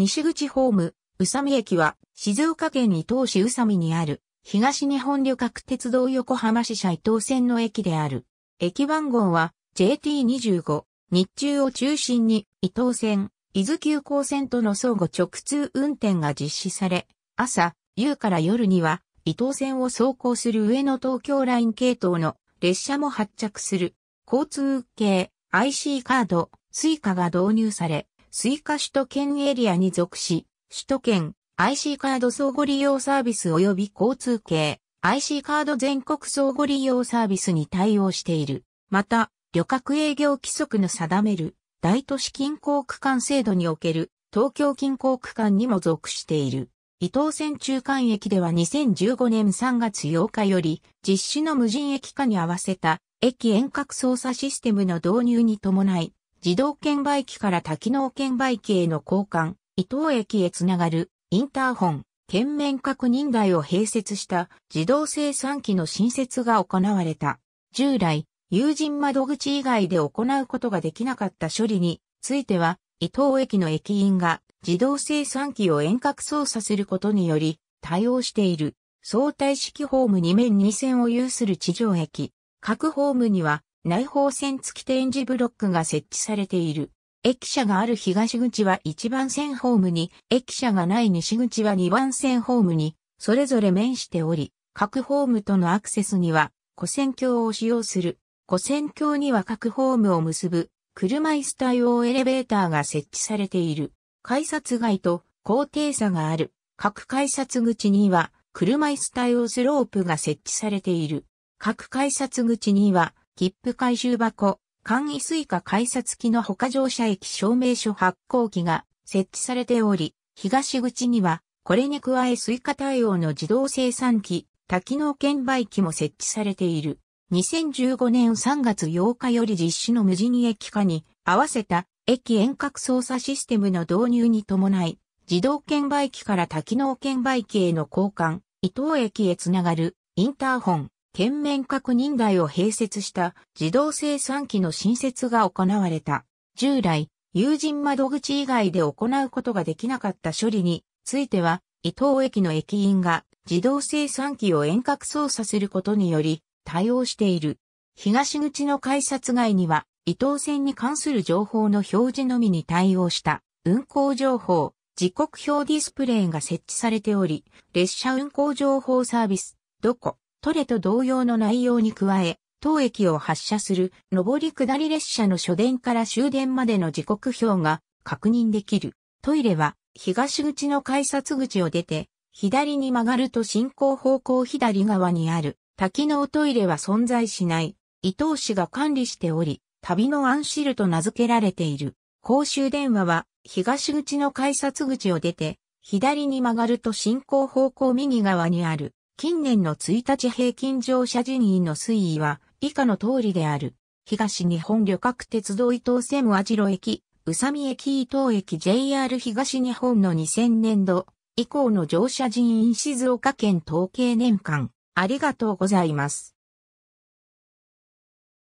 西口ホーム、宇佐美駅は、静岡県伊東市宇佐美にある、東日本旅客鉄道横浜支社伊東線の駅である。駅番号は、JT25、日中を中心に、伊東線、伊豆急行線との相互直通運転が実施され、朝、夕から夜には、伊東線を走行する上野東京ライン系統の列車も発着する、交通系 IC カード、スイカが導入され、追加首都圏エリアに属し、首都圏 IC カード相互利用サービス及び交通系 IC カード全国相互利用サービスに対応している。また、旅客営業規則の定める大都市近郊区間制度における東京近郊区間にも属している。伊東線中間駅では2015年3月8日より実施の無人駅化に合わせた駅遠隔操作システムの導入に伴い自動券売機から多機能券売機への交換、伊東駅へつながるインターホン、県面確認台を併設した自動生産機の新設が行われた。従来、有人窓口以外で行うことができなかった処理については、伊東駅の駅員が自動生産機を遠隔操作することにより対応している。相対式ホーム2面2線を有する地上駅。各ホームには内包線付き展示ブロックが設置されている。駅舎がある東口は1番線ホームに、駅舎がない西口は2番線ホームに、それぞれ面しており、各ホームとのアクセスには、古線橋を使用する。古線橋には各ホームを結ぶ、車椅子対応エレベーターが設置されている。改札外と高低差がある。各改札口には、車椅子対応スロープが設置されている。各改札口には、切符回収箱、簡易スイカ改札機の他乗車駅証明書発行機が設置されており、東口には、これに加えスイカ対応の自動生産機、多機能券売機も設置されている。2015年3月8日より実施の無人駅化に合わせた駅遠隔操作システムの導入に伴い、自動券売機から多機能券売機への交換、伊東駅へつながるインターホン、県面確認台を併設した自動生産機の新設が行われた。従来、有人窓口以外で行うことができなかった処理については、伊東駅の駅員が自動生産機を遠隔操作することにより対応している。東口の改札外には、伊東線に関する情報の表示のみに対応した運行情報、時刻表ディスプレイが設置されており、列車運行情報サービス、どこトレと同様の内容に加え、当駅を発車する上り下り列車の初電から終電までの時刻表が確認できる。トイレは東口の改札口を出て左に曲がると進行方向左側にある多機能トイレは存在しない。伊東市が管理しており、旅のアンシルと名付けられている。公衆電話は東口の改札口を出て左に曲がると進行方向右側にある近年の1日平均乗車人員の推移は以下の通りである。東日本旅客鉄道伊東線和白駅、宇佐美駅伊東駅 JR 東日本の2000年度以降の乗車人員静岡県統計年間。ありがとうございます。